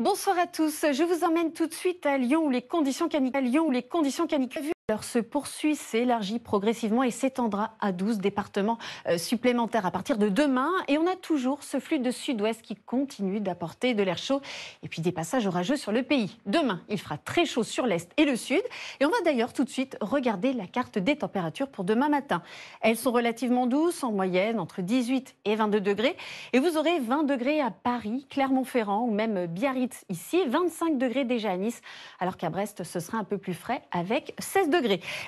Bonsoir à tous. Je vous emmène tout de suite à Lyon où les conditions canicales. Lyon les conditions alors, se poursuit, s'élargit progressivement et s'étendra à 12 départements euh, supplémentaires à partir de demain. Et on a toujours ce flux de sud-ouest qui continue d'apporter de l'air chaud et puis des passages orageux sur le pays. Demain, il fera très chaud sur l'est et le sud. Et on va d'ailleurs tout de suite regarder la carte des températures pour demain matin. Elles sont relativement douces, en moyenne entre 18 et 22 degrés. Et vous aurez 20 degrés à Paris, Clermont-Ferrand ou même Biarritz ici, 25 degrés déjà à Nice, alors qu'à Brest, ce sera un peu plus frais avec 16 degrés.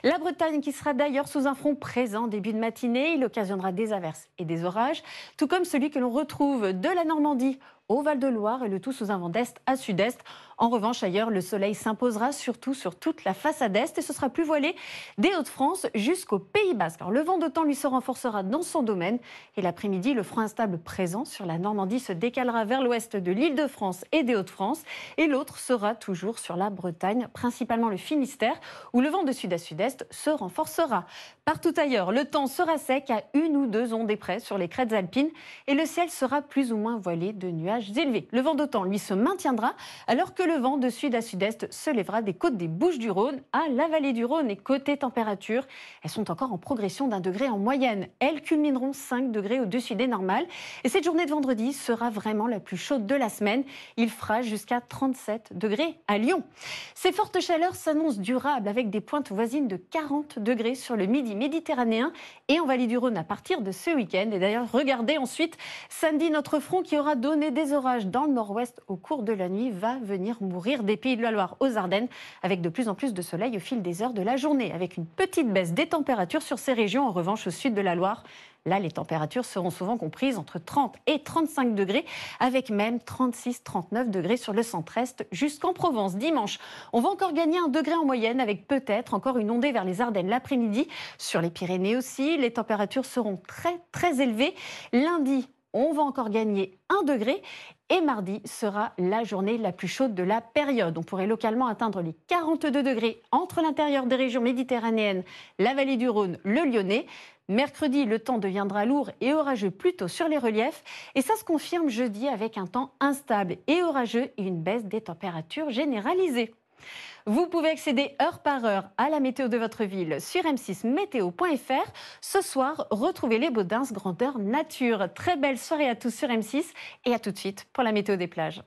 La Bretagne qui sera d'ailleurs sous un front présent début de matinée, il occasionnera des averses et des orages, tout comme celui que l'on retrouve de la Normandie au Val-de-Loire et le tout sous un vent d'est à sud-est. En revanche, ailleurs, le soleil s'imposera surtout sur toute la façade est et ce sera plus voilé des Hauts-de-France jusqu'aux Pays Basque. le vent de temps lui se renforcera dans son domaine et l'après-midi, le front instable présent sur la Normandie se décalera vers l'ouest de l'Île-de-France et des Hauts-de-France et l'autre sera toujours sur la Bretagne, principalement le Finistère où le vent de sud à sud-est se renforcera. Partout ailleurs, le temps sera sec à une ou deux ondes près sur les crêtes alpines et le ciel sera plus ou moins voilé de nuages élevés. Le vent d'automne, lui, se maintiendra, alors que le vent de sud à sud-est se lèvera des côtes des Bouches-du-Rhône à la vallée du Rhône. Et côté température, elles sont encore en progression d'un degré en moyenne. Elles culmineront 5 degrés au-dessus des normales. Et cette journée de vendredi sera vraiment la plus chaude de la semaine. Il fera jusqu'à 37 degrés à Lyon. Ces fortes chaleurs s'annoncent durables avec des pointes voisines de 40 degrés sur le midi méditerranéen et en vallée du Rhône à partir de ce week-end. Et d'ailleurs, regardez ensuite samedi notre front qui aura donné des Orage orages dans le nord-ouest au cours de la nuit va venir mourir des pays de la Loire aux Ardennes, avec de plus en plus de soleil au fil des heures de la journée, avec une petite baisse des températures sur ces régions. En revanche, au sud de la Loire, Là, les températures seront souvent comprises entre 30 et 35 degrés, avec même 36-39 degrés sur le centre-est jusqu'en Provence dimanche. On va encore gagner un degré en moyenne, avec peut-être encore une ondée vers les Ardennes l'après-midi. Sur les Pyrénées aussi, les températures seront très très élevées. Lundi, on va encore gagner 1 degré et mardi sera la journée la plus chaude de la période. On pourrait localement atteindre les 42 degrés entre l'intérieur des régions méditerranéennes, la vallée du Rhône, le Lyonnais. Mercredi, le temps deviendra lourd et orageux plutôt sur les reliefs. Et ça se confirme jeudi avec un temps instable et orageux et une baisse des températures généralisées. Vous pouvez accéder heure par heure à la météo de votre ville sur m6météo.fr. Ce soir, retrouvez les Baudins grandeur nature. Très belle soirée à tous sur M6 et à tout de suite pour la météo des plages.